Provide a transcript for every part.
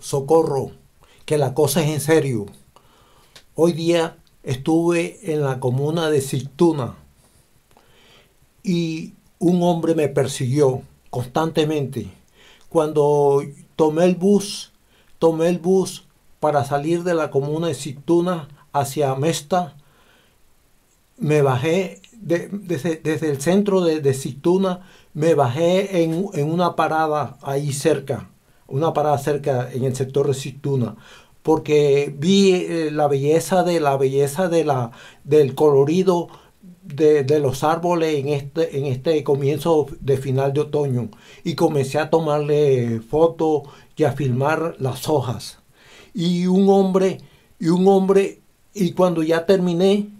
socorro, que la cosa es en serio. Hoy día estuve en la comuna de Sigtuna y un hombre me persiguió constantemente. Cuando tomé el bus, tomé el bus para salir de la comuna de Cituna hacia Mesta, me bajé desde, el centro de, de me bajé en, en una parada ahí cerca una parada cerca en el sector de Situna, porque vi eh, la belleza de la belleza de la, del colorido de, los árboles en este, en este comienzo de final de otoño y comencé a tomarle fotos y a filmar las hojas. Y un hombre, y un hombre, y cuando ya terminé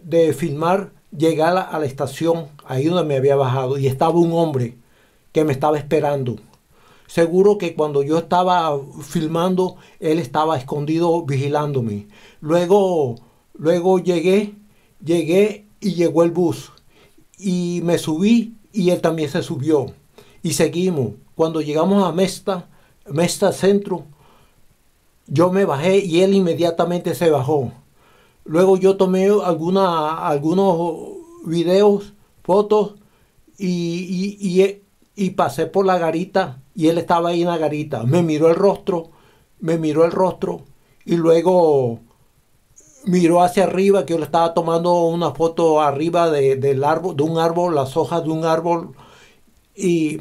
de filmar, ...llegaba a la estación, ahí donde me había bajado, y estaba un hombre que me estaba esperando. Seguro que cuando yo estaba filmando, él estaba escondido vigilándome. Luego, luego llegué, llegué y llegó el bus. Y me subí y él también se subió. Y seguimos. Cuando llegamos a Mesta, Mesta Centro, yo me bajé y él inmediatamente se bajó. Luego yo tomé alguna, algunos videos, fotos y y pasé por la garita y él estaba ahí en la garita. Me miró el rostro, me miró el rostro y luego miró hacia arriba que yo le estaba tomando una foto arriba de, del árbol, de un árbol, las hojas de un árbol y,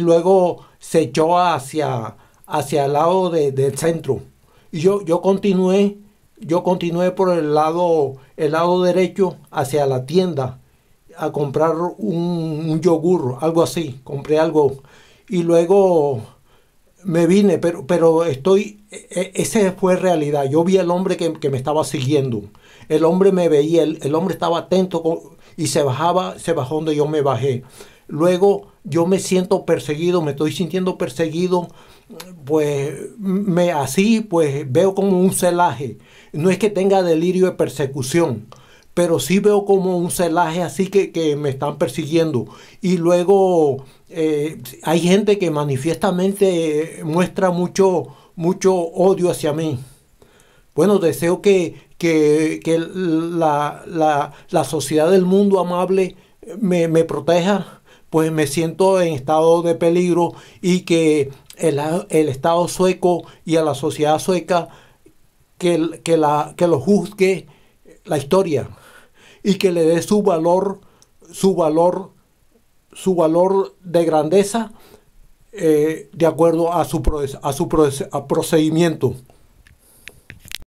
luego se echó hacia, hacia el lado del centro. Y yo, yo continué, yo continué por el lado, el lado derecho hacia la tienda a comprar un, yogur, algo así, compré algo y luego me vine, pero, pero estoy, e, e, ese fue realidad, yo vi al hombre que, me estaba siguiendo, el hombre me veía, el, hombre estaba atento y se bajaba, se bajó donde yo me bajé. Luego yo me siento perseguido, me estoy sintiendo perseguido, pues me así pues veo como un celaje. No es que tenga delirio de persecución, pero sí veo como un celaje así que, me están persiguiendo. Y luego eh, hay gente que manifiestamente muestra mucho, mucho odio hacia mí. Bueno, deseo que, la, sociedad del mundo amable me, proteja, pues me siento en estado de peligro y que el, Estado sueco y a la sociedad sueca que, la, que lo juzgue la historia y que le dé su valor, su valor, su valor de grandeza eh, de acuerdo a su, a su procedimiento.